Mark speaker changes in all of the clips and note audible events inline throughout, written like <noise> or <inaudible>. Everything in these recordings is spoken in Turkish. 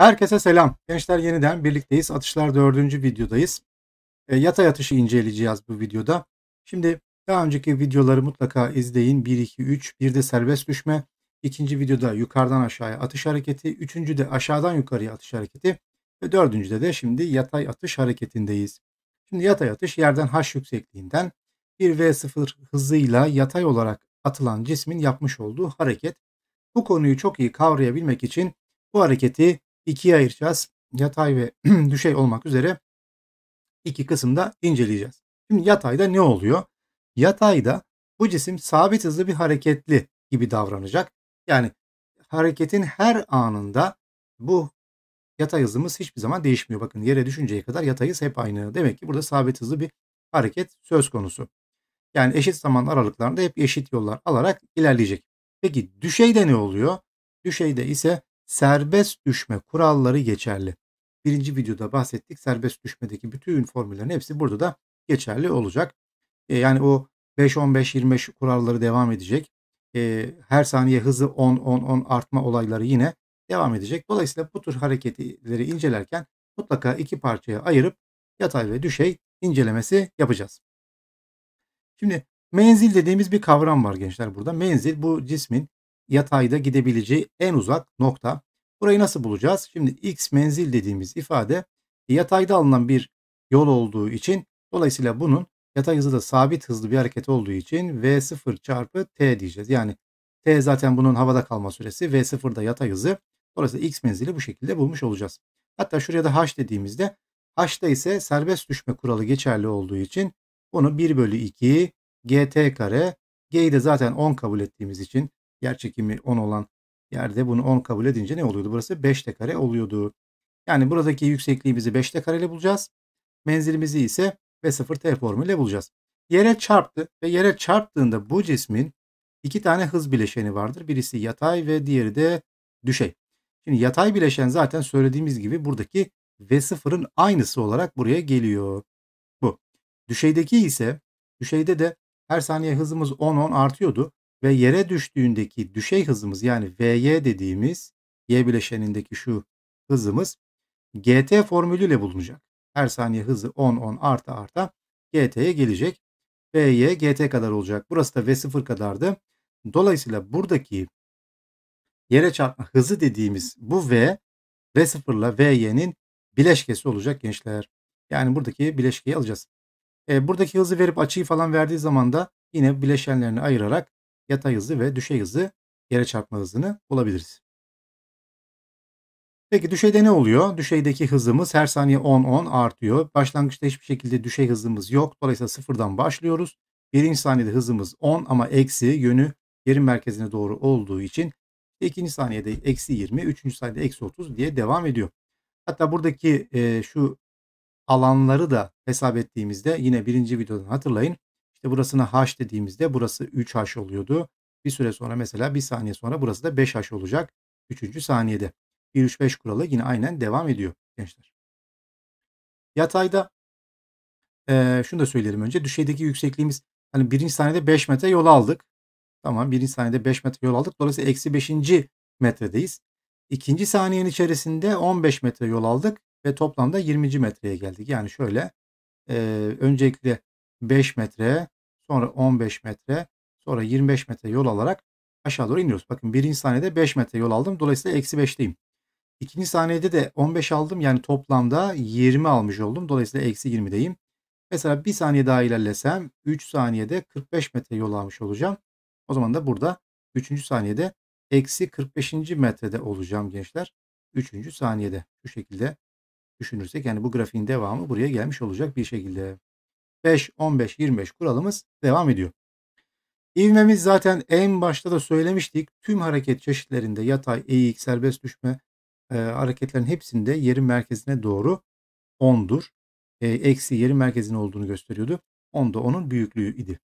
Speaker 1: Herkese selam. Gençler yeniden birlikteyiz. Atışlar dördüncü videodayız. E, yatay atışı inceleyeceğiz bu videoda. Şimdi daha önceki videoları mutlaka izleyin. 1, 2, 3. Bir de serbest düşme. İkinci videoda yukarıdan aşağıya atış hareketi. Üçüncü de aşağıdan yukarıya atış hareketi. Ve dördüncüde de şimdi yatay atış hareketindeyiz. Şimdi yatay atış yerden haş yüksekliğinden 1 v 0 hızıyla yatay olarak atılan cismin yapmış olduğu hareket. Bu konuyu çok iyi kavrayabilmek için bu hareketi ikiye ayıracağız. Yatay ve <clears throat> düşey olmak üzere iki kısımda inceleyeceğiz. Şimdi yatayda ne oluyor? Yatayda bu cisim sabit hızlı bir hareketli gibi davranacak. Yani hareketin her anında bu yatay hızımız hiçbir zaman değişmiyor. Bakın yere düşünceye kadar yatayız hep aynı. Demek ki burada sabit hızlı bir hareket söz konusu. Yani eşit zaman aralıklarında hep eşit yollar alarak ilerleyecek. Peki düşeyde ne oluyor? Düşeyde ise serbest düşme kuralları geçerli. Birinci videoda bahsettik serbest düşmedeki bütün formüllerin hepsi burada da geçerli olacak. E, yani o 5-15-25 kuralları devam edecek. E, her saniye hızı 10-10-10 artma olayları yine devam edecek. Dolayısıyla bu tür hareketleri incelerken mutlaka iki parçaya ayırıp yatay ve düşey incelemesi yapacağız. Şimdi menzil dediğimiz bir kavram var gençler burada. Menzil bu cismin yatayda gidebileceği en uzak nokta. Burayı nasıl bulacağız? Şimdi x menzil dediğimiz ifade e, yatayda alınan bir yol olduğu için dolayısıyla bunun yatay hızı da sabit hızlı bir hareket olduğu için v0 çarpı t diyeceğiz. Yani t zaten bunun havada kalma süresi v0 da yatay hızı. Dolayısıyla x menzili bu şekilde bulmuş olacağız. Hatta şuraya da h dediğimizde h'da ise serbest düşme kuralı geçerli olduğu için bunu 1 bölü 2 gt kare g'yi de zaten 10 kabul ettiğimiz için yer 10 olan yerde bunu 10 kabul edince ne oluyordu? Burası 5 t kare oluyordu. Yani buradaki yüksekliğimizi 5 t kare ile bulacağız. Menzilimizi ise V0 t formülüyle bulacağız. Yere çarptı ve yere çarptığında bu cismin iki tane hız bileşeni vardır. Birisi yatay ve diğeri de düşey. Şimdi yatay bileşen zaten söylediğimiz gibi buradaki V0'ın aynısı olarak buraya geliyor. Bu. Düşeydeki ise düşeyde de her saniye hızımız 10-10 artıyordu ve yere düştüğündeki düşey hızımız yani Vy dediğimiz y bileşenindeki şu hızımız gt formülüyle bulunacak. Her saniye hızı 10-10 arta arta gt'ye gelecek. Vy gt kadar olacak. Burası da v0 kadardı. Dolayısıyla buradaki yere çarpma hızı dediğimiz bu v v0 ile vy'nin bileşkesi olacak gençler. Yani buradaki bileşkeyi alacağız. E, buradaki hızı verip açıyı falan verdiği zaman da yine bileşenlerini ayırarak yatay hızı ve düşey hızı yere çarpma hızını bulabiliriz. Peki düşeyde ne oluyor? Düşeydeki hızımız her saniye 10-10 artıyor. Başlangıçta hiçbir şekilde düşey hızımız yok. Dolayısıyla sıfırdan başlıyoruz. Birinci saniyede hızımız 10 ama eksi yönü yerin merkezine doğru olduğu için ikinci saniyede eksi 20, üçüncü saniyede eksi 30 diye devam ediyor. Hatta buradaki e, şu alanları da hesap ettiğimizde yine birinci videodan hatırlayın. İşte burasına h dediğimizde burası 3h oluyordu. Bir süre sonra mesela bir saniye sonra burası da 5h olacak. 3. saniyede. 1-3-5 kuralı yine aynen devam ediyor gençler. Yatayda e, şunu da söyleyelim önce. Düşeydeki yüksekliğimiz hani birinci saniyede 5 metre yol aldık. Tamam birinci saniyede 5 metre yol aldık. Dolayısıyla eksi 5. metredeyiz. İkinci saniyenin içerisinde 15 metre yol aldık ve toplamda 20. metreye geldik. Yani şöyle e, öncelikle 5 metre, sonra 15 metre, sonra 25 metre yol alarak aşağı doğru iniyoruz. Bakın birinci saniyede 5 metre yol aldım. Dolayısıyla eksi 5'teyim. İkinci saniyede de 15 aldım. Yani toplamda 20 almış oldum. Dolayısıyla eksi 20'deyim. Mesela bir saniye daha ilerlesem 3 saniyede 45 metre yol almış olacağım. O zaman da burada 3. saniyede eksi 45. metrede olacağım gençler. 3. saniyede şu şekilde düşünürsek yani bu grafiğin devamı buraya gelmiş olacak bir şekilde. 5, 15, 25 kuralımız devam ediyor. İvmemiz zaten en başta da söylemiştik. Tüm hareket çeşitlerinde yatay, eğik, serbest düşme e, hareketlerin hepsinde yerin merkezine doğru 10'dur. E, eksi yerin merkezine olduğunu gösteriyordu. 10 da onun büyüklüğü idi.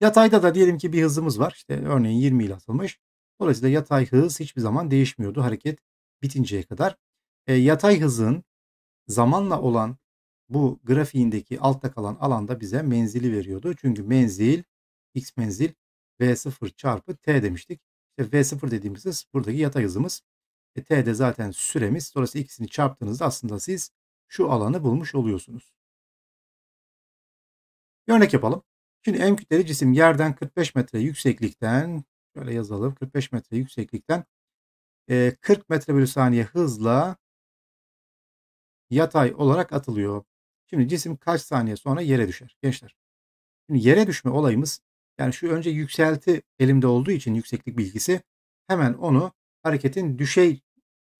Speaker 1: Yatayda da diyelim ki bir hızımız var. İşte örneğin 20 ile atılmış. Dolayısıyla yatay hız hiçbir zaman değişmiyordu hareket bitinceye kadar. E, yatay hızın zamanla olan bu grafiğindeki altta kalan alanda bize menzili veriyordu. Çünkü menzil x menzil v0 çarpı t demiştik. İşte v0 dediğimiz buradaki yatay hızımız. E, t de zaten süremiz. Dolayısıyla ikisini çarptığınızda aslında siz şu alanı bulmuş oluyorsunuz. Bir örnek yapalım. Şimdi m kütleli cisim yerden 45 metre yükseklikten şöyle yazalım 45 metre yükseklikten 40 e, metre bölü saniye hızla yatay olarak atılıyor. Şimdi cisim kaç saniye sonra yere düşer gençler. Şimdi yere düşme olayımız yani şu önce yükselti elimde olduğu için yükseklik bilgisi hemen onu hareketin düşey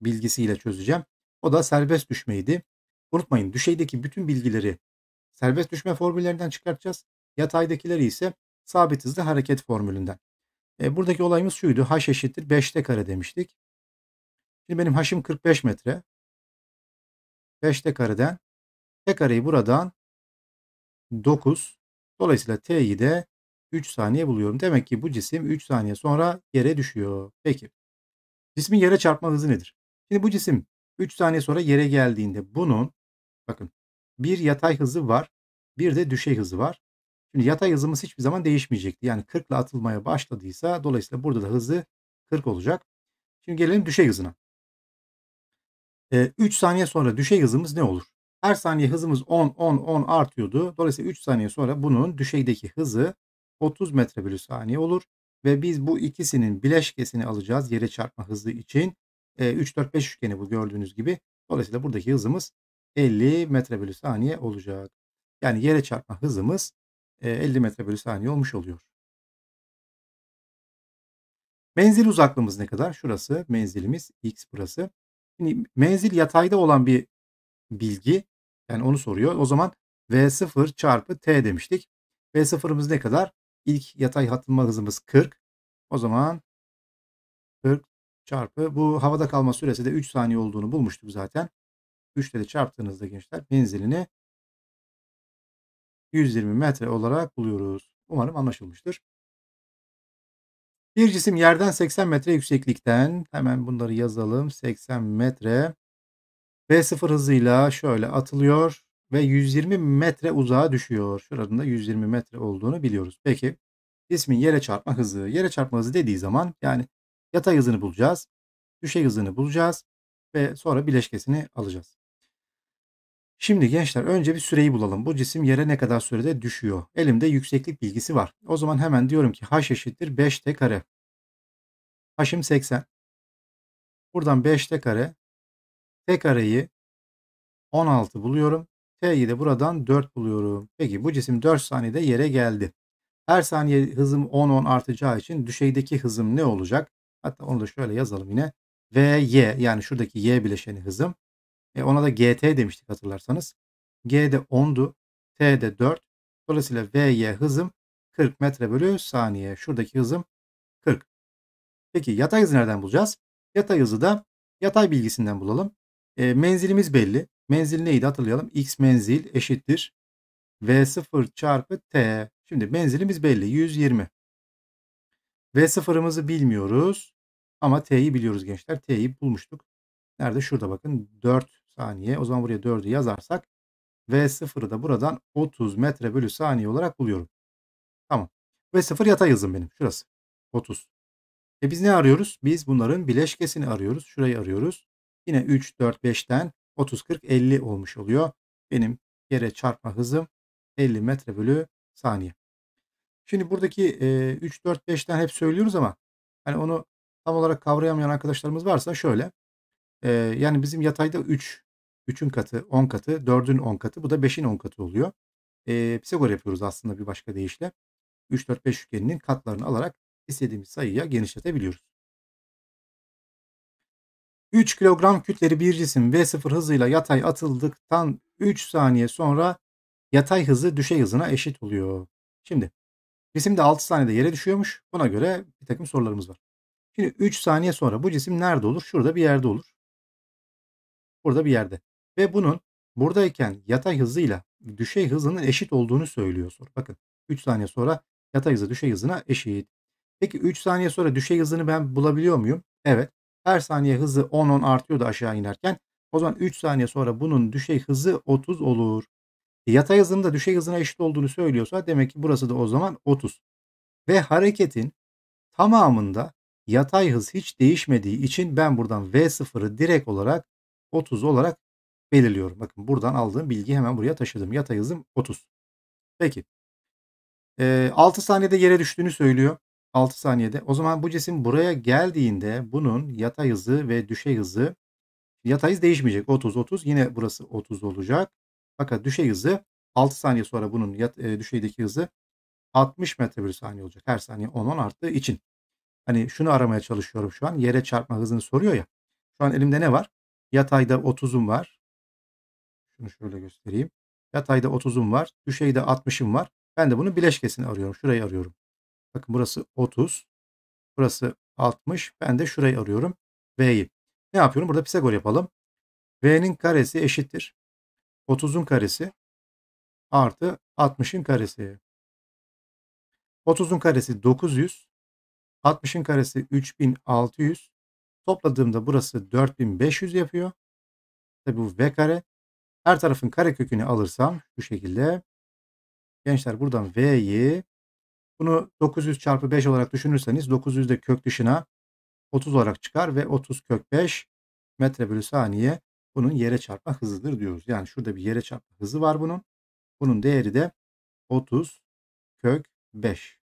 Speaker 1: bilgisiyle çözeceğim. O da serbest düşmeydi. Unutmayın düşeydeki bütün bilgileri serbest düşme formüllerinden çıkartacağız. Yataydakileri ise sabit hızlı hareket formülünden. E, buradaki olayımız şuydu. H eşittir 5'te kare demiştik. Şimdi benim haşım 45 metre. 5'te kareden Tek arayı buradan 9. Dolayısıyla T'yi de 3 saniye buluyorum. Demek ki bu cisim 3 saniye sonra yere düşüyor. Peki. Cismin yere çarpma hızı nedir? Şimdi bu cisim 3 saniye sonra yere geldiğinde bunun bakın bir yatay hızı var. Bir de düşey hızı var. Şimdi yatay hızımız hiçbir zaman değişmeyecekti. Yani 40 ile atılmaya başladıysa dolayısıyla burada da hızı 40 olacak. Şimdi gelelim düşey hızına. 3 ee, saniye sonra düşey hızımız ne olur? Her saniye hızımız 10, 10, 10 artıyordu. Dolayısıyla 3 saniye sonra bunun düşeydeki hızı 30 metre bölü saniye olur. Ve biz bu ikisinin bileşkesini alacağız yere çarpma hızı için. E, 3, 4, 5 üçgeni bu gördüğünüz gibi. Dolayısıyla buradaki hızımız 50 metre bölü saniye olacak. Yani yere çarpma hızımız 50 e, metre bölü saniye olmuş oluyor. Menzil uzaklığımız ne kadar? Şurası menzilimiz x burası. Şimdi menzil yatayda olan bir bilgi. Yani onu soruyor. O zaman V0 çarpı T demiştik. V0'ımız ne kadar? İlk yatay hatırlama hızımız 40. O zaman 40 çarpı bu havada kalma süresi de 3 saniye olduğunu bulmuştuk zaten. 3 ile çarptığınızda gençler menzilini 120 metre olarak buluyoruz. Umarım anlaşılmıştır. Bir cisim yerden 80 metre yükseklikten hemen bunları yazalım. 80 metre V0 hızıyla şöyle atılıyor ve 120 metre uzağa düşüyor. Şuranın da 120 metre olduğunu biliyoruz. Peki cismin yere çarpma hızı. Yere çarpma hızı dediği zaman yani yatay hızını bulacağız. Düşey hızını bulacağız ve sonra bileşkesini alacağız. Şimdi gençler önce bir süreyi bulalım. Bu cisim yere ne kadar sürede düşüyor? Elimde yükseklik bilgisi var. O zaman hemen diyorum ki h eşittir 5t kare. H'im 80. Buradan 5t kare Tek arayı 16 buluyorum. T'yi de buradan 4 buluyorum. Peki bu cisim 4 saniyede yere geldi. Her saniye hızım 10-10 artacağı için düşeydeki hızım ne olacak? Hatta onu da şöyle yazalım yine. VY yani şuradaki Y bileşeni hızım. E ona da GT demiştik hatırlarsanız. G de 10'du. T de 4. Dolayısıyla VY hızım 40 metre bölü saniye. Şuradaki hızım 40. Peki yatay hızı nereden bulacağız? Yatay hızı da yatay bilgisinden bulalım. E, menzilimiz belli. Menzil neydi hatırlayalım. X menzil eşittir. V0 çarpı T. Şimdi menzilimiz belli. 120. V0'ımızı bilmiyoruz. Ama T'yi biliyoruz gençler. T'yi bulmuştuk. Nerede? Şurada bakın. 4 saniye. O zaman buraya 4'ü yazarsak V0'ı da buradan 30 metre bölü saniye olarak buluyorum. Tamam. V0 yatay hızım benim. Şurası. 30. E biz ne arıyoruz? Biz bunların bileşkesini arıyoruz. Şurayı arıyoruz. Yine 3, 4, 5'ten 30, 40, 50 olmuş oluyor. Benim yere çarpma hızım 50 metre bölü saniye. Şimdi buradaki e, 3, 4, 5'ten hep söylüyoruz ama hani onu tam olarak kavrayamayan arkadaşlarımız varsa şöyle. E, yani bizim yatayda 3, 3'ün katı 10 katı, 4'ün 10 katı bu da 5'in 10 katı oluyor. E, Pisagor yapıyoruz aslında bir başka deyişle. 3, 4, 5 üçgeninin katlarını alarak istediğimiz sayıya genişletebiliyoruz. 3 kilogram kütleli bir cisim V0 hızıyla yatay atıldıktan 3 saniye sonra yatay hızı düşey hızına eşit oluyor. Şimdi cisim de 6 saniyede yere düşüyormuş. Buna göre bir takım sorularımız var. Şimdi 3 saniye sonra bu cisim nerede olur? Şurada bir yerde olur. Burada bir yerde. Ve bunun buradayken yatay hızıyla düşey hızının eşit olduğunu söylüyor soru. Bakın 3 saniye sonra yatay hızı düşey hızına eşit. Peki 3 saniye sonra düşey hızını ben bulabiliyor muyum? Evet. Her saniye hızı 10-10 artıyordu aşağı inerken. O zaman 3 saniye sonra bunun düşey hızı 30 olur. E, yatay hızın da düşey hızına eşit olduğunu söylüyorsa demek ki burası da o zaman 30. Ve hareketin tamamında yatay hız hiç değişmediği için ben buradan V0'ı direkt olarak 30 olarak belirliyorum. Bakın buradan aldığım bilgiyi hemen buraya taşıdım. Yatay hızım 30. Peki. E, 6 saniyede yere düştüğünü söylüyor. 6 saniyede. O zaman bu cisim buraya geldiğinde bunun yatay hızı ve düşey hızı yatay hız değişmeyecek. 30 30 yine burası 30 olacak. Fakat düşey hızı 6 saniye sonra bunun yat, e, düşeydeki hızı 60 metre bir saniye olacak. Her saniye 10 10 arttığı için. Hani şunu aramaya çalışıyorum şu an. Yere çarpma hızını soruyor ya. Şu an elimde ne var? Yatayda 30'um var. Şunu şöyle göstereyim. Yatayda 30'um var. Düşeyde 60'ım var. Ben de bunun bileşkesini arıyorum. Şurayı arıyorum. Bakın burası 30. Burası 60. Ben de şurayı arıyorum. V'yi. Ne yapıyorum? Burada Pisagor yapalım. V'nin karesi eşittir. 30'un karesi artı 60'ın karesi. 30'un karesi 900. 60'ın karesi 3600. Topladığımda burası 4500 yapıyor. Tabi bu V kare. Her tarafın kare kökünü alırsam şu şekilde. Gençler buradan V'yi bunu 900 çarpı 5 olarak düşünürseniz 900 de kök dışına 30 olarak çıkar ve 30 kök 5 metre bölü saniye bunun yere çarpma hızıdır diyoruz. Yani şurada bir yere çarpma hızı var bunun. Bunun değeri de 30 kök 5.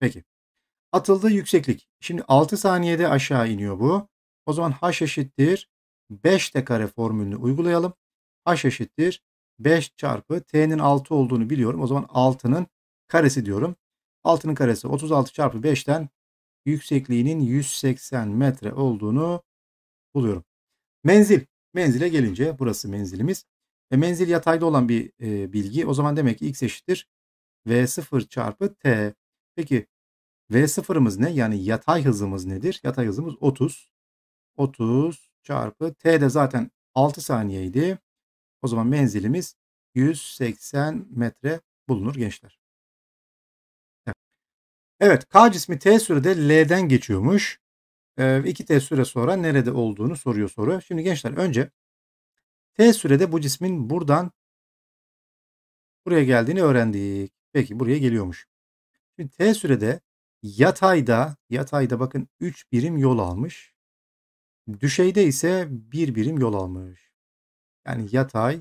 Speaker 1: Peki. Atıldığı yükseklik. Şimdi 6 saniyede aşağı iniyor bu. O zaman h eşittir 5 de kare formülünü uygulayalım. h eşittir 5 çarpı t'nin 6 olduğunu biliyorum. O zaman 6'nın karesi diyorum. 6'nın karesi 36 çarpı 5'ten yüksekliğinin 180 metre olduğunu buluyorum. Menzil. Menzile gelince burası menzilimiz. E, menzil yatayda olan bir e, bilgi. O zaman demek ki x eşittir v0 çarpı t. Peki v0'ımız ne? Yani yatay hızımız nedir? Yatay hızımız 30. 30 çarpı t de zaten 6 saniyeydi. O zaman menzilimiz 180 metre bulunur gençler. Evet K cismi T sürede L'den geçiyormuş. E, t süre sonra nerede olduğunu soruyor soru. Şimdi gençler önce T sürede bu cismin buradan buraya geldiğini öğrendik. Peki buraya geliyormuş. Şimdi T sürede yatayda yatayda bakın 3 birim yol almış. Düşeyde ise 1 birim yol almış. Yani yatay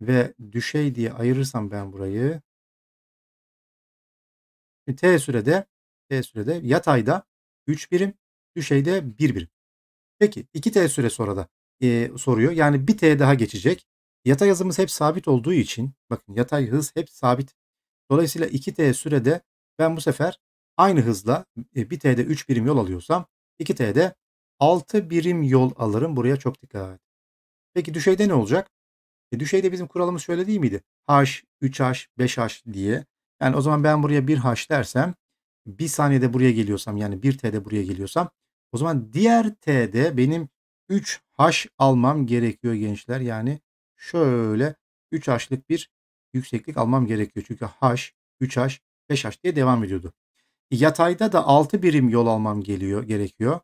Speaker 1: ve
Speaker 2: düşey diye ayırırsam ben burayı T sürede
Speaker 1: T sürede yatayda 3 birim, düşeyde 1 birim. Peki 2T süre sonra da e, soruyor. Yani bir T daha geçecek. Yatay hızımız hep sabit olduğu için bakın yatay hız hep sabit. Dolayısıyla 2T sürede ben bu sefer aynı hızla e, bir T'de 3 birim yol alıyorsam 2T'de 6 birim yol alırım. Buraya çok dikkat. Peki düşeyde ne olacak? E, düşeyde bizim kuralımız şöyle değil miydi? H, 3H, 5H diye yani o zaman ben buraya 1H dersem bir saniyede buraya geliyorsam yani 1 T'de buraya geliyorsam o zaman diğer T'de benim 3H almam gerekiyor gençler. Yani şöyle 3H'lık bir yükseklik almam gerekiyor. Çünkü H, 3H, 5H diye devam ediyordu. Yatayda da 6 birim yol almam geliyor gerekiyor.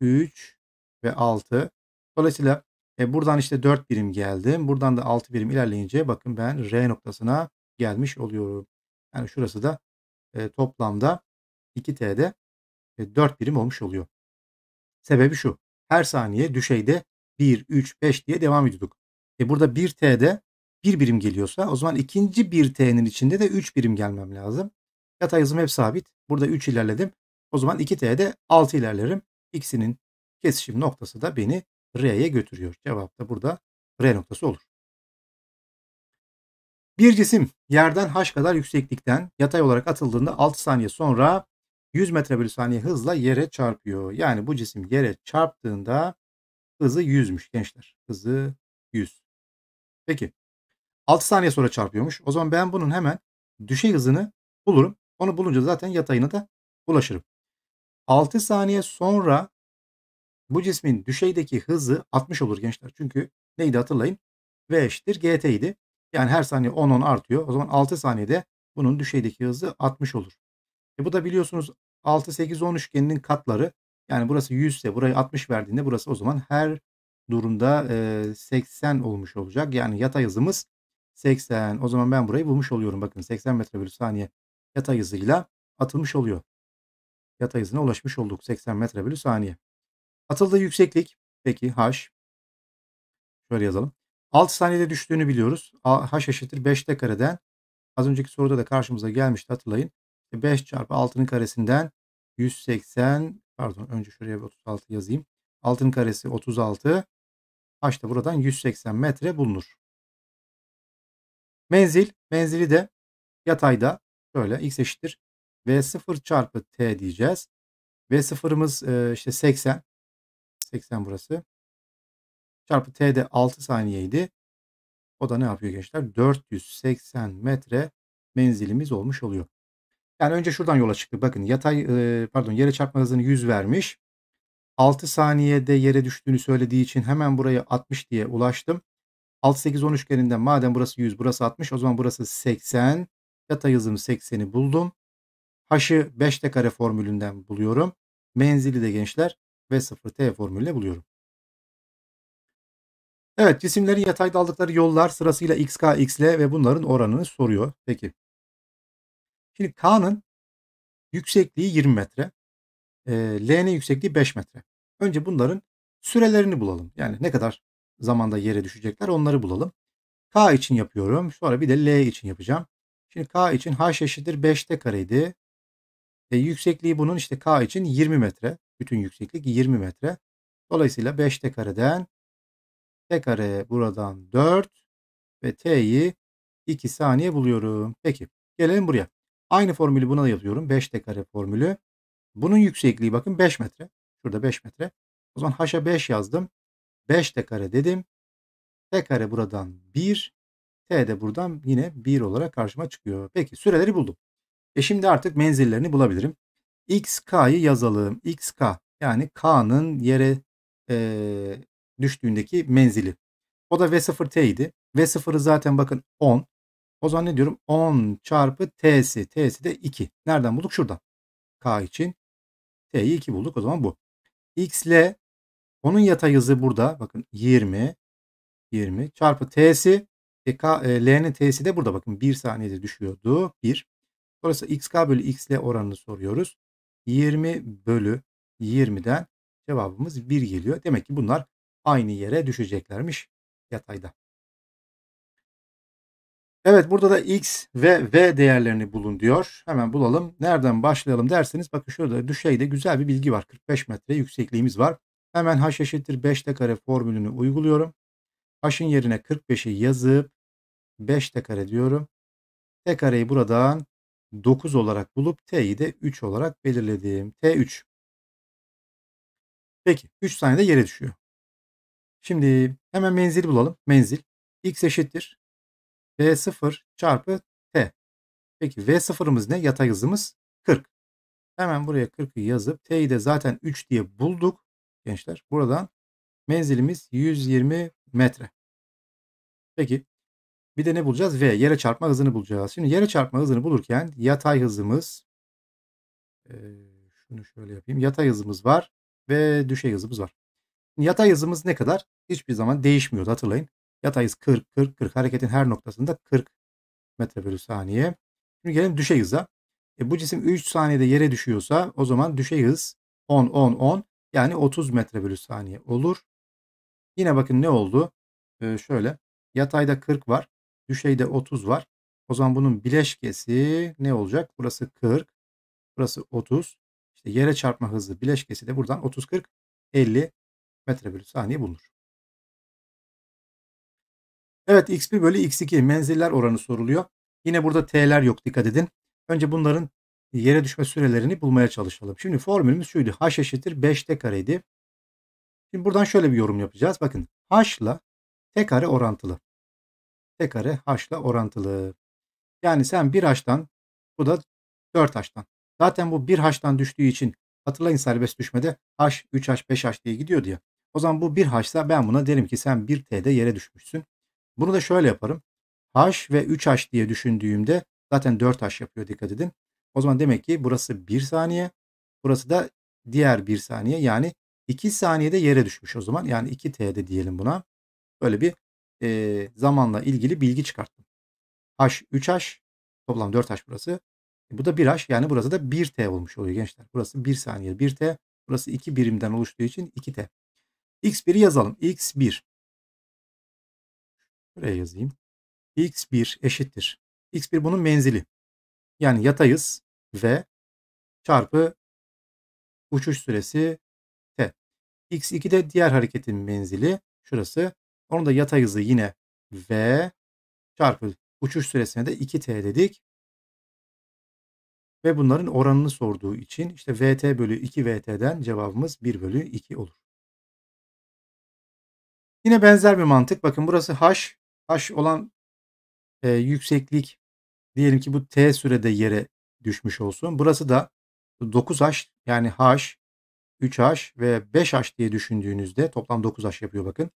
Speaker 1: 3 ve 6. Dolayısıyla e, buradan işte 4 birim geldim. Buradan da 6 birim ilerleyince bakın ben R noktasına gelmiş oluyorum. Yani şurası da e, toplamda 2T'de e, 4 birim olmuş oluyor. Sebebi şu. Her saniye düşeyde 1, 3, 5 diye devam ediyorduk. E burada 1T'de bir birim geliyorsa o zaman ikinci bir tnin içinde de 3 birim gelmem lazım. Yatay hızım hep sabit. Burada 3 ilerledim. O zaman 2T'de 6 ilerlerim. İkisinin kesişim noktası da beni R'ye götürüyor. Cevap da burada R noktası olur. Bir cisim yerden haş kadar yükseklikten yatay olarak atıldığında 6 saniye sonra 100 metre bölü saniye hızla yere çarpıyor. Yani bu cisim yere çarptığında hızı 100'müş gençler. Hızı 100. Peki 6 saniye sonra çarpıyormuş. O zaman ben bunun hemen düşey hızını bulurum. Onu bulunca zaten yatayına da ulaşırım. 6 saniye sonra bu cismin düşeydeki hızı 60 olur gençler. Çünkü neydi hatırlayın? V eşittir gt idi. Yani her saniye 10-10 artıyor. O zaman 6 saniyede bunun düşeydeki hızı 60 olur. E bu da biliyorsunuz 6-8-10 üçgeninin katları. Yani burası 100 ise burayı 60 verdiğinde burası o zaman her durumda 80 e, olmuş olacak. Yani yatay hızımız 80. O zaman ben burayı bulmuş oluyorum. Bakın 80 metre bölü saniye yatay hızıyla atılmış oluyor. Yatay hızına ulaşmış olduk. 80 metre bölü saniye. Atıldığı yükseklik peki h. Şöyle yazalım. 6 saniyede düştüğünü biliyoruz. h eşittir 5 de kareden. Az önceki soruda da karşımıza gelmişti hatırlayın. 5 çarpı 6'nın karesinden 180 pardon önce şuraya 36 yazayım. 6'nın karesi 36. H da buradan 180 metre bulunur. Menzil. Menzili de yatayda şöyle x eşittir. V0 çarpı t diyeceğiz. V0'ımız işte 80. 80 burası. Çarpı t de 6 saniyeydi. O da ne yapıyor gençler? 480 metre menzilimiz olmuş oluyor. Yani önce şuradan yola çıktık. Bakın yatay e, pardon yere çarpma hızını 100 vermiş. 6 saniyede yere düştüğünü söylediği için hemen buraya 60 diye ulaştım. 6 8 10 üçgeninden madem burası 100 burası 60 o zaman burası 80. Yatay hızım 80'i buldum. H'ı 5 kare formülünden buluyorum. Menzili de gençler V0T formülüyle buluyorum. Evet cisimlerin yatayda aldıkları yollar sırasıyla xk, xl
Speaker 2: ve bunların oranını soruyor. Peki. Şimdi k'nın
Speaker 1: yüksekliği 20 metre. L'nin yüksekliği 5 metre. Önce bunların sürelerini bulalım. Yani ne kadar zamanda yere düşecekler onları bulalım. K için yapıyorum. Sonra bir de L için yapacağım. Şimdi K için H eşittir 5T kareydi. E, yüksekliği bunun işte K için 20 metre. Bütün yükseklik 20 metre. Dolayısıyla 5T kareden T kare buradan 4 ve T'yi 2 saniye buluyorum. Peki gelelim buraya. Aynı formülü buna da yapıyorum. 5T kare formülü. Bunun yüksekliği bakın 5 metre. Şurada 5 metre. O zaman haşa 5 yazdım. 5T kare dedim. T kare buradan 1. T de buradan yine 1 olarak karşıma çıkıyor. Peki süreleri buldum. E şimdi artık menzillerini bulabilirim. XK'yı yazalım. XK yani K'nın yere e, düştüğündeki menzili. O da V0T idi. V0'ı zaten bakın 10. O zaman ne diyorum? 10 çarpı T'si. T'si de 2. Nereden bulduk? Şuradan. K için. T'yi 2 bulduk. O zaman bu. X ile onun yatay hızı burada. Bakın 20. 20 çarpı T'si. E, K, e, L'nin T'si de burada. Bakın 1 saniyede düşüyordu. 1. Dolayısıyla XK bölü X ile oranını soruyoruz. 20 bölü 20'den cevabımız 1 geliyor. Demek ki bunlar aynı yere düşeceklermiş yatayda. Evet burada da x ve v değerlerini bulun diyor. Hemen bulalım. Nereden başlayalım derseniz bakın şurada düşeyde güzel bir bilgi var. 45 metre yüksekliğimiz var. Hemen h eşittir 5t kare formülünü uyguluyorum. h'in yerine 45'i yazıp 5t kare diyorum. t kareyi buradan 9 olarak bulup t'yi de 3 olarak belirledim. t3. Peki 3 saniyede yere düşüyor.
Speaker 2: Şimdi hemen menzil bulalım. Menzil x eşittir
Speaker 1: v0 çarpı t. Peki v0'ımız ne? Yatay hızımız 40. Hemen buraya 40'ı yazıp t'yi de zaten 3 diye bulduk gençler. Buradan menzilimiz 120 metre. Peki bir de ne bulacağız? V yere çarpma hızını bulacağız. Şimdi yere çarpma hızını bulurken yatay hızımız e, şunu şöyle yapayım. Yatay hızımız var ve düşey hızımız var. Yatay hızımız ne kadar? Hiçbir zaman değişmiyordu hatırlayın. Yatay hız 40, 40, 40. Hareketin her noktasında 40 metre bölü saniye. Şimdi gelelim düşey hıza. E, bu cisim 3 saniyede yere düşüyorsa o zaman düşey hız 10, 10, 10 yani 30 metre bölü saniye olur. Yine bakın ne oldu? E, şöyle yatayda 40 var. Düşeyde 30 var. O zaman bunun bileşkesi ne olacak? Burası 40. Burası 30. İşte yere çarpma hızı bileşkesi de buradan 30, 40, 50 metre bölü
Speaker 2: saniye bulunur. Evet x1 bölü x2 menziller
Speaker 1: oranı soruluyor. Yine burada t'ler yok dikkat edin. Önce bunların yere düşme sürelerini bulmaya çalışalım. Şimdi formülümüz şuydu. h eşittir 5t kareydi. Şimdi buradan şöyle bir yorum yapacağız. Bakın h ile t kare orantılı. t kare h ile orantılı. Yani sen 1h'tan bu da 4h'tan. Zaten bu 1h'tan düştüğü için hatırlayın serbest düşmede h, 3h, 5h diye gidiyordu ya. O zaman bu bir haşsa ben buna derim ki sen bir t'de yere düşmüşsün. Bunu da şöyle yaparım. h ve 3 haş diye düşündüğümde zaten 4 haş yapıyor dikkat edin. O zaman demek ki burası 1 saniye. Burası da diğer 1 saniye yani 2 saniyede yere düşmüş o zaman. Yani 2 t'de diyelim buna. Böyle bir e, zamanla ilgili bilgi çıkarttım. h 3 haş toplam 4 haş burası. E, bu da 1 haş yani burası da 1t olmuş oluyor gençler. Burası 1 saniye 1t. Burası 2 birimden oluştuğu için 2t. X1'i yazalım. X1. Buraya yazayım. X1
Speaker 2: eşittir. X1 bunun menzili. Yani yatayız ve
Speaker 1: çarpı uçuş süresi T. X2 de diğer hareketin menzili. Şurası. Onu da yatay hızı yine V çarpı uçuş süresine de 2T dedik. Ve bunların oranını sorduğu için işte VT bölü 2VT'den cevabımız 1 bölü 2 olur. Yine benzer bir mantık. Bakın burası h. H olan e, yükseklik diyelim ki bu t sürede yere düşmüş olsun. Burası da 9h yani h 3h ve 5h diye düşündüğünüzde toplam 9h yapıyor bakın.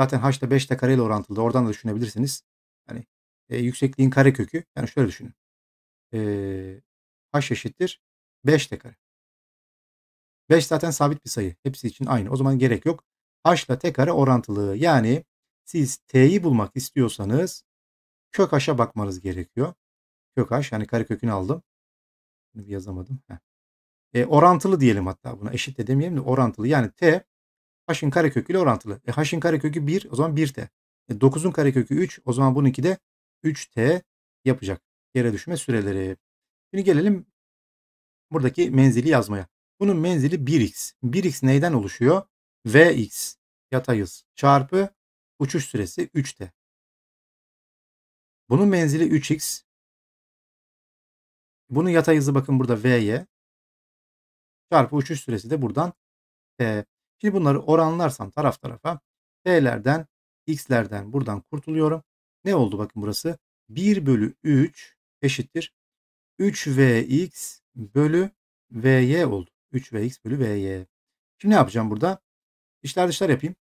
Speaker 1: Zaten h da 5 de kareyle orantılı. Oradan da düşünebilirsiniz. Yani e, yüksekliğin kare kökü. Yani şöyle düşünün. E, h eşittir 5 de kare. 5 zaten sabit bir sayı. Hepsi için aynı. O zaman gerek yok h'la t kare orantılı. Yani siz t'yi bulmak istiyorsanız kök h'a bakmanız gerekiyor. Kök h yani kare kökünü aldım. Bunu bir yazamadım. E, orantılı diyelim hatta buna eşit de demeyelim de orantılı. Yani t h'in karekökü ile orantılı. E, h'in karekökü 1 o zaman 1t. E, 9'un karekökü 3 o zaman bununki de 3t yapacak. Yere düşme süreleri. Şimdi gelelim buradaki menzili yazmaya. Bunun menzili 1x. 1x neyden oluşuyor? Vx yatay hız çarpı uçuş süresi 3t.
Speaker 2: Bunun menzili 3x. Bunun yatay hızı bakın burada vy.
Speaker 1: Çarpı uçuş süresi de buradan t. Şimdi bunları oranlarsam taraf tarafa t'lerden x'lerden buradan kurtuluyorum. Ne oldu bakın burası? 1 bölü 3 eşittir. 3vx bölü vy oldu. 3vx bölü vy. Şimdi ne yapacağım burada? İşler dışlar yapayım.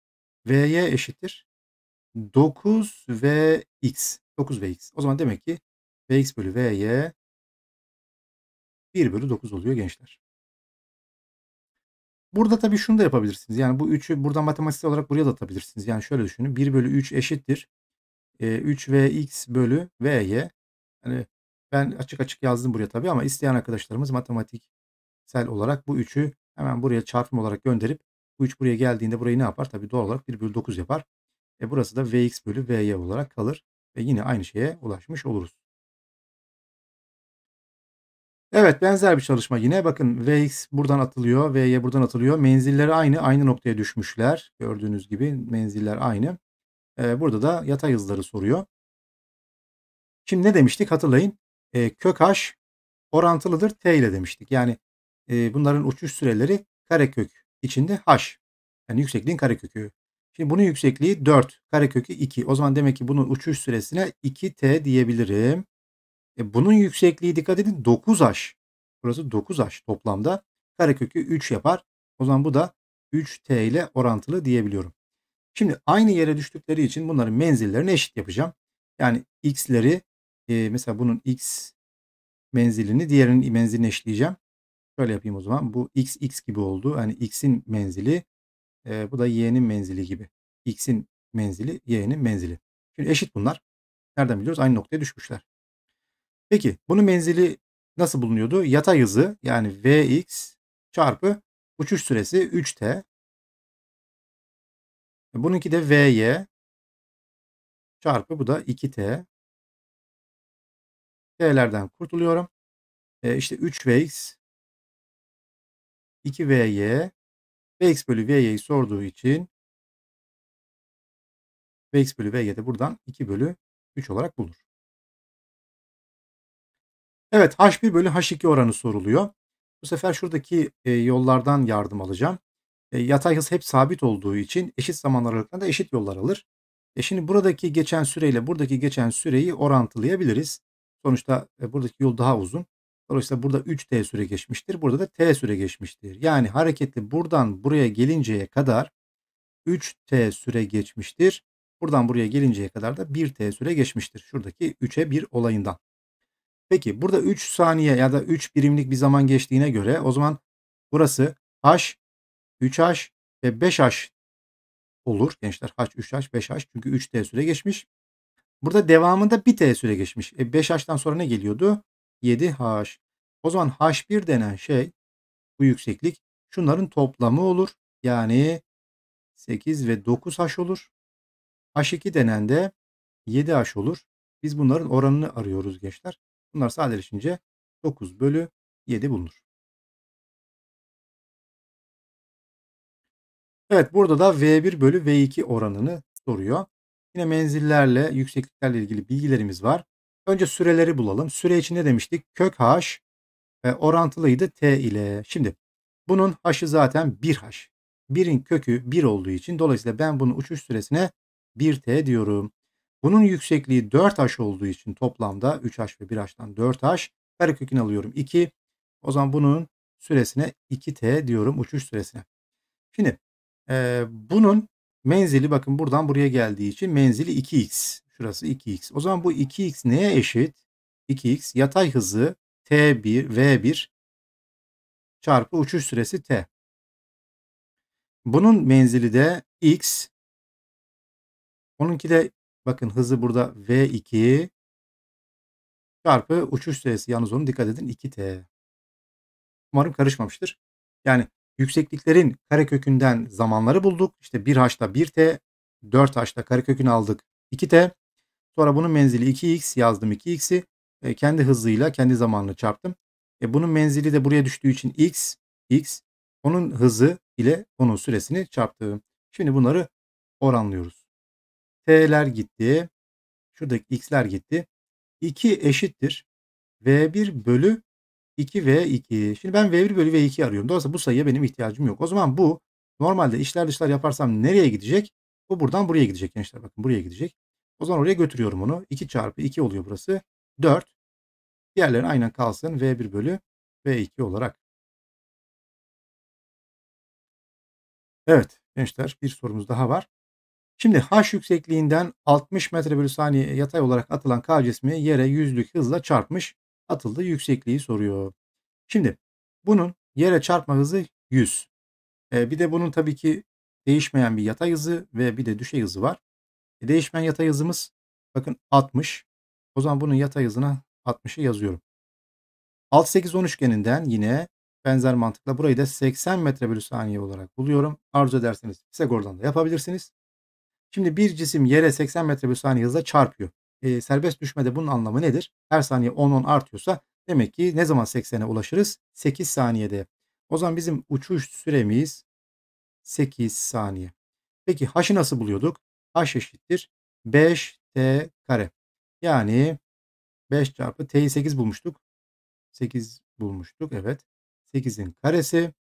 Speaker 1: V'ye eşittir. 9 ve x. 9 ve x.
Speaker 2: O zaman demek ki Vx bölü vy 1 bölü 9 oluyor
Speaker 1: gençler. Burada tabii şunu da yapabilirsiniz. Yani bu 3'ü buradan matematiksel olarak buraya da atabilirsiniz. Yani şöyle düşünün. 1 bölü 3 eşittir. 3 e, vx bölü vy. Yani ben açık açık yazdım buraya tabii ama isteyen arkadaşlarımız matematiksel olarak bu 3'ü hemen buraya çarpım olarak gönderip bu 3 buraya geldiğinde burayı ne yapar? Tabii doğal olarak 1 bölü 9 yapar. E burası da Vx bölü Vy olarak kalır. Ve yine aynı şeye ulaşmış oluruz. Evet benzer bir çalışma yine. Bakın Vx buradan atılıyor, Vy buradan atılıyor. Menzilleri aynı, aynı noktaya düşmüşler. Gördüğünüz gibi menziller aynı. Ee, burada da yatay hızları soruyor. Şimdi ne demiştik hatırlayın. Ee, kök h orantılıdır t ile demiştik. Yani e, bunların uçuş süreleri karekök içinde h. Yani yüksekliğin karekökü. Şimdi bunun yüksekliği 4. Karekökü 2. O zaman demek ki bunun uçuş süresine 2t diyebilirim. E bunun yüksekliği dikkat edin 9h. Burası 9h toplamda. Karekökü 3 yapar. O zaman bu da 3t ile orantılı diyebiliyorum. Şimdi aynı yere düştükleri için bunların menzillerini eşit yapacağım. Yani x'leri e, mesela bunun x menzilini diğerinin menziline eşleyeceğim. Şöyle yapayım o zaman. Bu x x gibi oldu. Hani x'in menzili e, bu da y'nin menzili gibi. x'in menzili y'nin menzili. Şimdi eşit bunlar. Nereden biliyoruz? Aynı noktaya düşmüşler. Peki bunun menzili nasıl bulunuyordu? Yatay hızı yani
Speaker 2: vx çarpı uçuş süresi 3t. E, bununki de vy çarpı bu da 2t. T'lerden kurtuluyorum. E, işte 3vx 2vy vx bölü vy'yi sorduğu için vx bölü vy de buradan 2 bölü 3 olarak bulunur.
Speaker 1: Evet h1 bölü h2 oranı soruluyor. Bu sefer şuradaki e, yollardan yardım alacağım. E, yatay hız hep sabit olduğu için eşit zaman aralıklarında eşit yollar alır. E şimdi buradaki geçen süreyle buradaki geçen süreyi orantılayabiliriz. Sonuçta e, buradaki yol daha uzun. Dolayısıyla burada 3t süre geçmiştir. Burada da t süre geçmiştir. Yani hareketli buradan buraya gelinceye kadar 3t süre geçmiştir. Buradan buraya gelinceye kadar da 1t süre geçmiştir. Şuradaki 3'e 1 olayından. Peki burada 3 saniye ya da 3 birimlik bir zaman geçtiğine göre o zaman burası h, 3h ve 5h olur. Gençler h, 3h, 5h çünkü 3t süre geçmiş. Burada devamında 1t süre geçmiş. E 5h'tan sonra ne geliyordu? 7H. O zaman H1 denen şey bu yükseklik şunların toplamı olur. Yani 8 ve 9H olur. H2 denen de 7H olur. Biz bunların oranını arıyoruz gençler. Bunlar sadeleşince 9 bölü 7 bulunur.
Speaker 2: Evet burada da V1
Speaker 1: bölü V2 oranını soruyor. Yine menzillerle, yüksekliklerle ilgili bilgilerimiz var. Önce süreleri bulalım. Süre için ne demiştik? Kök h e, orantılıydı t ile. Şimdi bunun h'ı zaten 1 h. 1'in kökü 1 olduğu için dolayısıyla ben bunun uçuş süresine 1t diyorum. Bunun yüksekliği 4h olduğu için toplamda 3h ve 1h'tan 4h her kökünü alıyorum 2. O zaman bunun süresine 2t diyorum uçuş süresine. Şimdi e, bunun menzili bakın buradan buraya geldiği için menzili 2x. Şurası 2x. O zaman bu 2x neye eşit? 2x yatay hızı t1 v1 çarpı uçuş süresi t. Bunun menzili de
Speaker 2: x. Onunki de bakın hızı burada v2
Speaker 1: çarpı uçuş süresi. Yalnız onu dikkat edin 2t. Umarım karışmamıştır. Yani yüksekliklerin karekökünden zamanları bulduk. İşte 1h'da 1t, 4h'da karekökünü aldık 2t. Sonra bunun menzili 2x yazdım 2x'i. E, kendi hızıyla kendi zamanla çarptım. E, bunun menzili de buraya düştüğü için x, x. Onun hızı ile onun süresini çarptım. Şimdi bunları oranlıyoruz. T'ler gitti. Şuradaki x'ler gitti. 2 eşittir. V1 bölü 2V2. Şimdi ben V1 bölü V2 arıyorum. Dolayısıyla bu sayıya benim ihtiyacım yok. O zaman bu normalde işler dışlar yaparsam nereye gidecek? Bu buradan buraya gidecek gençler. Bakın buraya gidecek. O zaman oraya götürüyorum onu. 2 çarpı 2 oluyor burası. 4. Diğerleri aynen kalsın. V1 bölü V2 olarak.
Speaker 2: Evet gençler bir sorumuz daha
Speaker 1: var. Şimdi h yüksekliğinden 60 metre bölü saniye yatay olarak atılan k cismi yere yüzlük hızla çarpmış atıldığı yüksekliği soruyor. Şimdi bunun yere çarpma hızı 100. Ee, bir de bunun tabii ki değişmeyen bir yatay hızı ve bir de düşey hızı var. E, değişmen yatay hızımız bakın 60. O zaman bunun yatay hızına 60'ı yazıyorum. 6-8-10 üçgeninden yine benzer mantıkla burayı da 80 metre bölü saniye olarak buluyorum. Arzu ederseniz Pisagor'dan da yapabilirsiniz. Şimdi bir cisim yere 80 metre bölü saniye hızla çarpıyor. E, serbest düşmede bunun anlamı nedir? Her saniye 10-10 artıyorsa demek ki ne zaman 80'e ulaşırız? 8 saniyede. O zaman bizim uçuş süremiz 8 saniye. Peki h'ı nasıl buluyorduk? h eşittir 5t kare. Yani 5 çarpı t'yi 8 bulmuştuk. 8 bulmuştuk evet. 8'in karesi.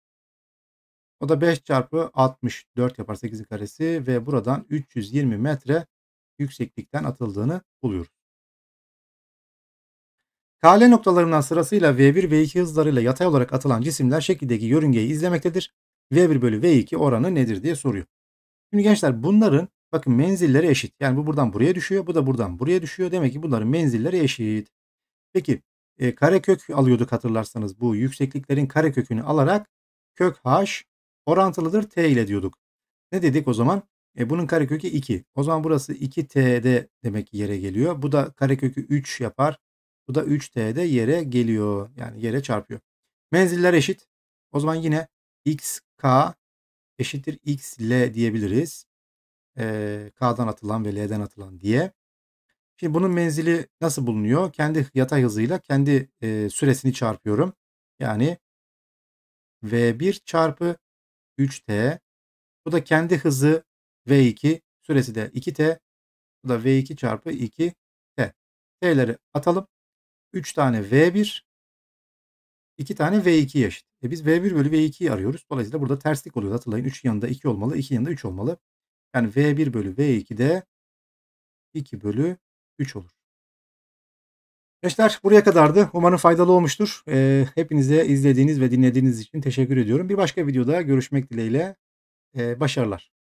Speaker 1: O da 5 çarpı 64 yapar 8'in karesi ve buradan 320 metre yükseklikten atıldığını buluyoruz. Kale noktalarından sırasıyla V1 V2 hızlarıyla yatay olarak atılan cisimler şekildeki yörüngeyi izlemektedir. V1 bölü V2 oranı nedir diye soruyor. Şimdi gençler bunların Bakın menzilleri eşit. Yani bu buradan buraya düşüyor. Bu da buradan buraya düşüyor. Demek ki bunların menzilleri eşit. Peki e, karekök alıyorduk hatırlarsanız. Bu yüksekliklerin karekökünü alarak kök h orantılıdır t ile diyorduk. Ne dedik o zaman? E, bunun karekökü 2. O zaman burası 2t'de demek ki yere geliyor. Bu da karekökü 3 yapar. Bu da 3t'de yere geliyor. Yani yere çarpıyor. Menziller eşit. O zaman yine xk eşittir xl diyebiliriz e, K'dan atılan ve L'den atılan diye. Şimdi bunun menzili nasıl bulunuyor? Kendi yatay hızıyla kendi e, süresini çarpıyorum. Yani V1 çarpı 3T. Bu da kendi hızı
Speaker 2: V2. Süresi de 2T. Bu da V2 çarpı 2T. T'leri
Speaker 1: atalım. 3 tane V1 2 tane V2 eşit. E biz V1 bölü V2'yi arıyoruz. Dolayısıyla burada terslik oluyor. Hatırlayın 3 yanında 2 olmalı, 2 yanında 3 olmalı. Yani V1 bölü V2 de 2 bölü 3 olur. Gençler buraya kadardı. Umarım faydalı olmuştur. E, hepinize izlediğiniz ve dinlediğiniz için teşekkür ediyorum. Bir başka videoda görüşmek dileğiyle. E, başarılar.